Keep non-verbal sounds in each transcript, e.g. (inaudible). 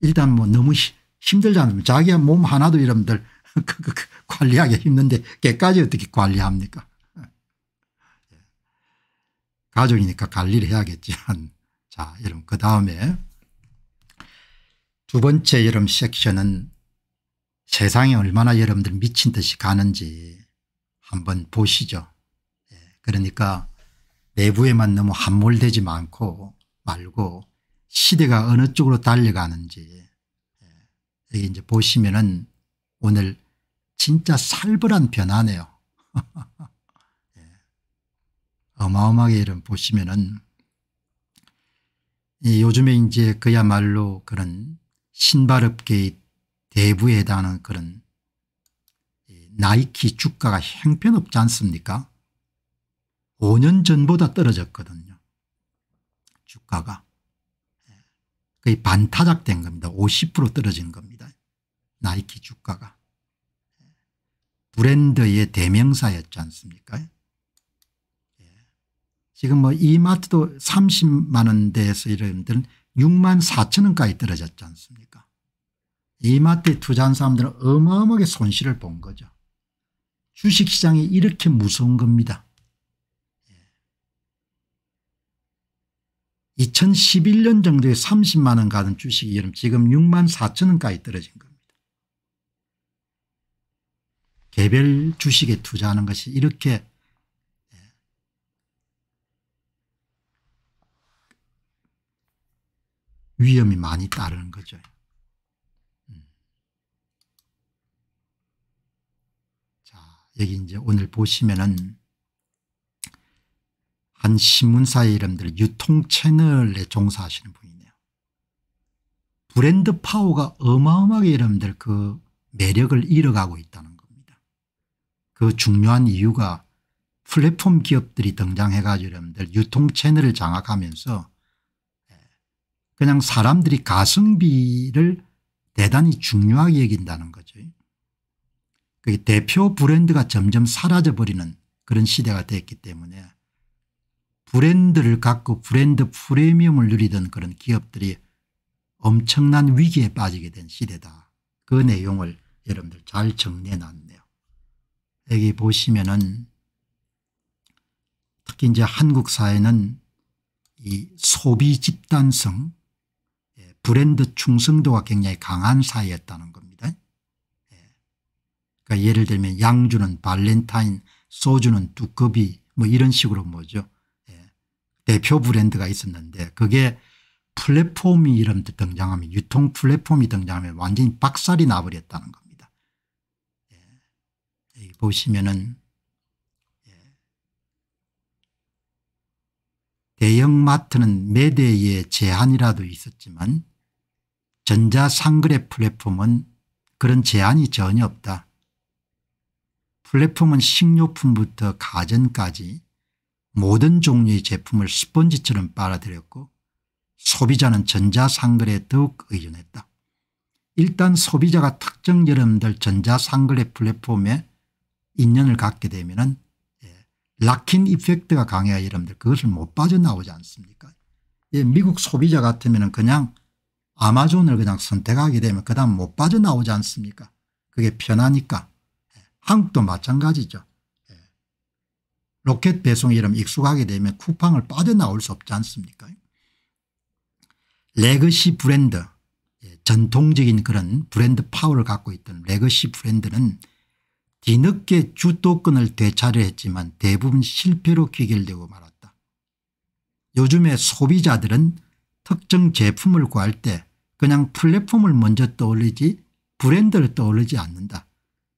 일단 뭐 너무 힘들지 않습니까 자기 몸 하나도 여러분들 (laughs) 그, 그, 그 관리하기 힘든데 걔까지 어떻게 관리합니까 예. 가족이니까 관리를 해야겠지만 (laughs) 자 여러분 그 다음에 두 번째 여러분 섹션은 세상이 얼마나 여러분들 미친 듯이 가는지 한번 보시죠. 예. 그러니까 내부에만 너무 함몰되지 않고 말고 시대가 어느 쪽으로 달려가는지 예, 여기 이제 보시면은 오늘 진짜 살벌한 변화네요. (laughs) 예, 어마어마하게 이런 보시면은 요즘에 이제 그야말로 그런 신발업계의 대부에 해당하는 그런 나이키 주가가 형편없지 않습니까 5년 전보다 떨어졌거든요 주가가 거의 반타작된 겁니다. 50% 떨어진 겁니다. 나이키 주가가. 브랜드의 대명사였지 않습니까 예. 지금 뭐 이마트도 30만 원대에서 이런들은 6만 4천 원까지 떨어졌지 않습니까 이마트에 투자한 사람들은 어마어마하게 손실을 본 거죠. 주식시장이 이렇게 무서운 겁니다. 2011년 정도에 30만 원 가던 주식이 지금 6만 4천 원까지 떨어진 겁니다. 개별 주식에 투자하는 것이 이렇게 예, 위험이 많이 따르는 거죠. 음. 자, 여기 이제 오늘 보시면은 한 신문사의 이름들 유통 채널에 종사하시는 분이네요. 브랜드 파워가 어마어마하게 여러분들그 매력을 잃어가고 있다는 겁니다. 그 중요한 이유가 플랫폼 기업들이 등장해가지고 여러분들 유통 채널을 장악하면서 예, 그냥 사람들이 가성비를 대단히 중요하게 여긴다는 거죠. 그게 대표 브랜드가 점점 사라져버리는 그런 시대가 됐기 때문에 브랜드를 갖고 브랜드 프리미엄을 누리던 그런 기업들이 엄청난 위기에 빠지게 된 시대다. 그 내용을 여러분들 잘 정리해 놨네요. 여기 보시면은 특히 이제 한국 사회는 이 소비 집단성 예, 브랜드 충성도가 굉장히 강한 사회였다는 겁니다. 예. 그러니까 예를 들면 양주는 발렌타인 소주는 두꺼비 뭐 이런 식으로 뭐죠. 대표 브랜드가 있었는데 그게 플랫폼이 이름 등장하면 유통 플랫폼이 등장하면 완전히 박살이 나버렸다는 겁니다. 예. 보시면은 예. 대형마트는 매대에 제한이라도 있었지만 전자상거래 플랫폼은 그런 제한이 전혀 없다. 플랫폼은 식료품부터 가전까지 모든 종류의 제품을 스0지처럼 빨아들였고 소비자는 전자상거래에 더욱 의존했다. 일단 소비자가 특정 여러분들 전자상거래 플랫폼에 인연을 갖게 되면 예, 락킨 이펙트가 강해야 여러분들 그것을 못 빠져나오지 않습니까 예, 미국 소비자 같으면 그냥 아마존을 그냥 선택하게 되면 그 다음 못 빠져나오지 않습니까 그게 편하니까 예, 한국도 마찬가지죠. 로켓 배송 이름 익숙하게 되면 쿠팡을 빠져나올 수 없지 않습니까 레거시 브랜드 예, 전통적인 그런 브랜드 파워를 갖고 있던 레거시 브랜드는 뒤늦게 주도권을 되찾으했지만 려 대부분 실패로 귀결되고 말았다. 요즘에 소비자들은 특정 제품을 구할 때 그냥 플랫폼을 먼저 떠올리지 브랜드를 떠올리지 않는다.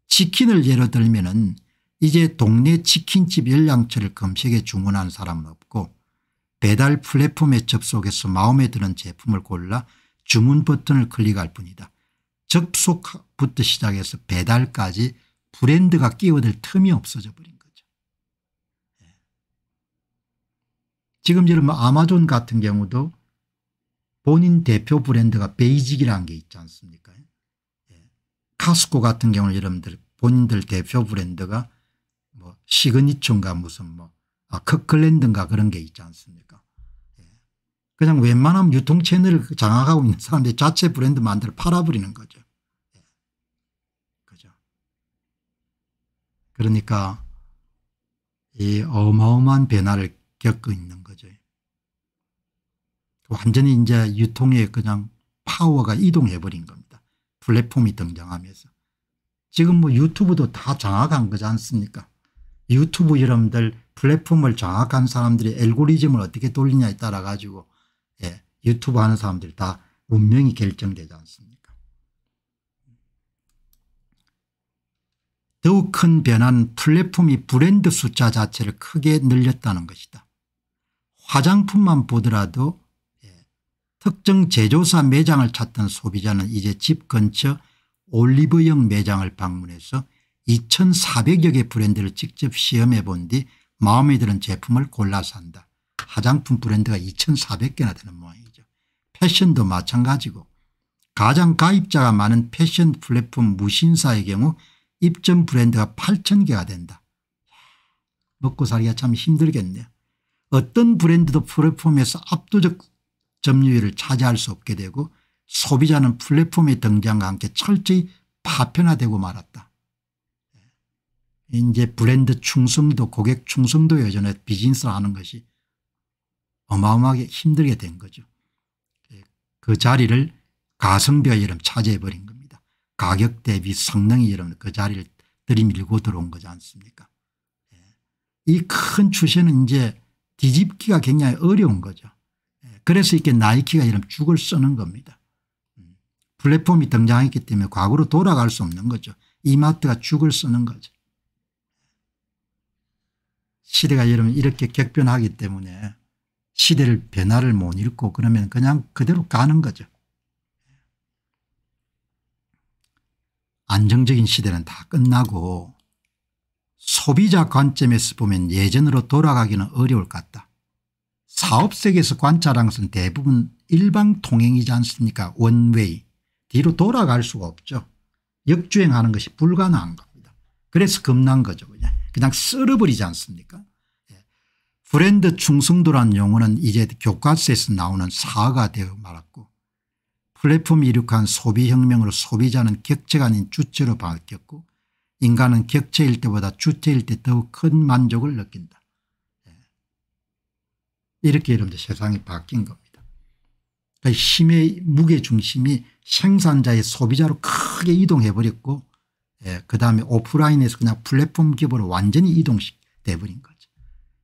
치킨을 예로 들면 은 이제 동네 치킨집 열량철를 검색해 주문한 사람은 없고 배달 플랫폼의 접속해서 마음에 드는 제품을 골라 주문 버튼을 클릭할 뿐이다. 접속부터 시작해서 배달까지 브랜드가 끼어들 틈이 없어져 버린 거죠. 예. 지금 여러분 아마존 같은 경우도 본인 대표 브랜드가 베이직이라는 게 있지 않습니까 예. 카스코 같은 경우는 여러분들 본인들 대표 브랜드가 뭐 시그니처인가 무슨 뭐 아, 커클랜드인가 그런 게 있지 않습니까 예. 그냥 웬만하면 유통 채널을 장악하고 있는 사람들 자체 브랜드 만들어 팔아버리는 거죠. 예. 그죠. 그러니까 이 어마어마한 변화를 겪고 있는 거죠. 완전히 이제 유통에 그냥 파워가 이동해버린 겁니다. 플랫폼이 등장하면서. 지금 뭐 유튜브도 다 장악한 거지 않습니까 유튜브 여러분들 플랫폼을 장악한 사람들이 알고리즘을 어떻게 돌리냐에 따라 가지고 예, 유튜브 하는 사람들 다 운명이 결정되지 않습니까 더욱 큰 변화는 플랫폼이 브랜드 숫자 자체를 크게 늘렸다는 것이다. 화장품만 보더라도 예, 특정 제조사 매장을 찾던 소비자는 이제 집 근처 올리브영 매장을 방문해서 2,400여 개 브랜드를 직접 시험해 본 뒤 마음에 드는 제품을 골라서 한다. 화장품 브랜드가 2,400개나 되는 모양이죠. 패션도 마찬가지고 가장 가입자가 많은 패션 플랫폼 무신사의 경우 입점 브랜드가 8,000개가 된다. 먹고 살기가 참 힘들겠네요. 어떤 브랜드도 플랫폼에서 압도적 점유율을 차지할 수 없게 되고 소비자는 플랫폼의 등장과 함께 철저히 파편화되고 말았다. 이제 브랜드 충성도 고객 충성도 여전에 비즈니스를 하는 것이 어마어마하게 힘들게 된 거죠. 그 자리를 가성비가 여름 차지해버린 겁니다. 가격 대비 성능이 여름분그 자리를 들이밀고 들어온 거지 않습니까 이 큰 추세는 이제 뒤집기가 굉장히 어려운 거죠. 그래서 이렇게 나이키가 이런 죽을 쓰는 겁니다. 플랫폼이 등장했기 때문에 과거로 돌아갈 수 없는 거죠. 이마트가 죽을 쓰는 거죠. 시대가 여러분 이렇게 격변하기 때문에 시대를 변화를 못 읽고 그러면 그냥 그대로 가는 거죠. 안정적인 시대는 다 끝나고 소비자 관점에서 보면 예전으로 돌아가기는 어려울 것 같다. 사업세계에서 관찰한 것은 대부분 일방 통행이지 않습니까 원웨이 뒤로 돌아갈 수가 없죠. 역주행하는 것이 불가능한 겁니다. 그래서 겁난 거죠 그냥. 그냥 썰어버리지 않습니까 예. 브랜드 충성도란 용어는 이제 교과서에서 나오는 사가 되어 말았고 플랫폼이 이룩한 소비혁명으로 소비자는 객체가 아닌 주체로 바뀌었고 인간은 객체일 때보다 주체일 때 더욱 큰 만족을 느낀다. 예. 이렇게 이제 세상이 바뀐 겁니다. 힘의 그러니까 무게중심이 생산자의 소비자로 크게 이동해버렸고 예, 그다음에 오프라인에서 그냥 플랫폼 기업으로 완전히 이동돼 버린 거죠.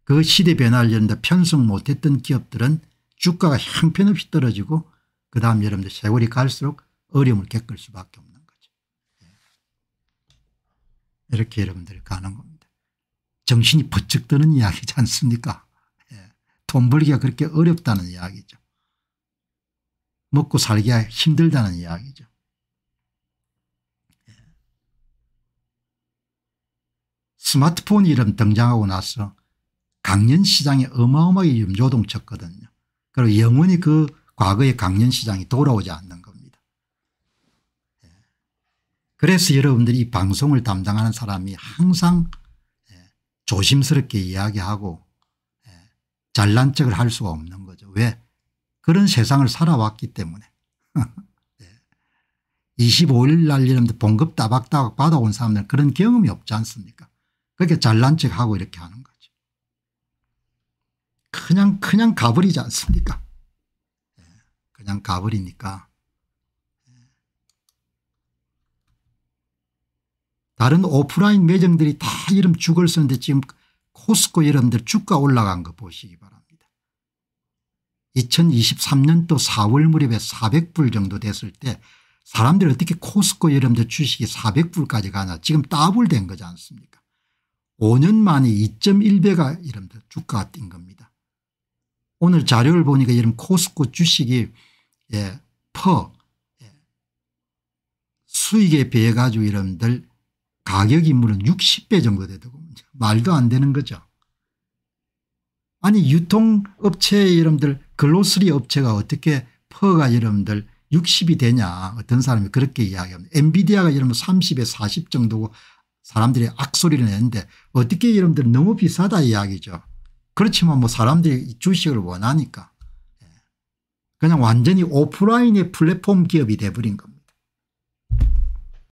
그 시대 변화를 여러분들 편성 못했던 기업들은 주가가 형편없이 떨어지고 그다음 여러분들 세월이 갈수록 어려움을 겪을 수밖에 없는 거죠. 예. 이렇게 여러분들 가는 겁니다. 정신이 번쩍 드는 이야기지 않습니까 예. 돈 벌기가 그렇게 어렵다는 이야기죠. 먹고 살기가 힘들다는 이야기죠. 스마트폰 이름 등장하고 나서 강연시장에 어마어마하게 염조동쳤거든요. 그리고 영원히 그 과거의 강연시장이 돌아오지 않는 겁니다. 예. 그래서 여러분들이 이 방송을 담당하는 사람이 항상 예, 조심스럽게 이야기하고 예, 잘난 척을 할 수가 없는 거죠. 왜? 그런 세상을 살아왔기 때문에. 25일 (laughs) 날 이런 봉급 따박따박 받아온 사람들 그런 경험이 없지 않습니까 그렇게 잘난 척하고 이렇게 하는 거죠. 그냥 그냥 가버리지 않습니까 예, 그냥 가버리니까 예. 다른 오프라인 매장들이 다 이름 죽을 쓰는데 지금 코스코 여러분들 주가 올라간 거 보시기 바랍니다. 2023년도 4월 무렵에 400불 정도 됐을 때 사람들이 어떻게 코스코 여러분들 주식이 400불까지 가나 지금 따블 된 거지 않습니까 5년 만에 2.1배가 이릅니 주가가 뛴 겁니다. 오늘 자료를 보니까 이런 코스코 주식이 예, 퍼 예. 수익에 비해 가지고 이런들 가격이 물론 60배 정도 되더고 말도 안 되는 거죠. 아니 유통업체 여러분들 글로스리 업체가 어떻게 퍼가 여러들 60이 되냐 어떤 사람이 그렇게 이야기합니다. 엔비디아가 여러분 30에 40 정도고 사람들이 악소리를 내는데 어떻게 여러분들 너무 비싸다 이야기죠. 그렇지만 뭐 사람들이 주식을 원하니까 예. 그냥 완전히 오프라인의 플랫폼 기업이 돼버린 겁니다.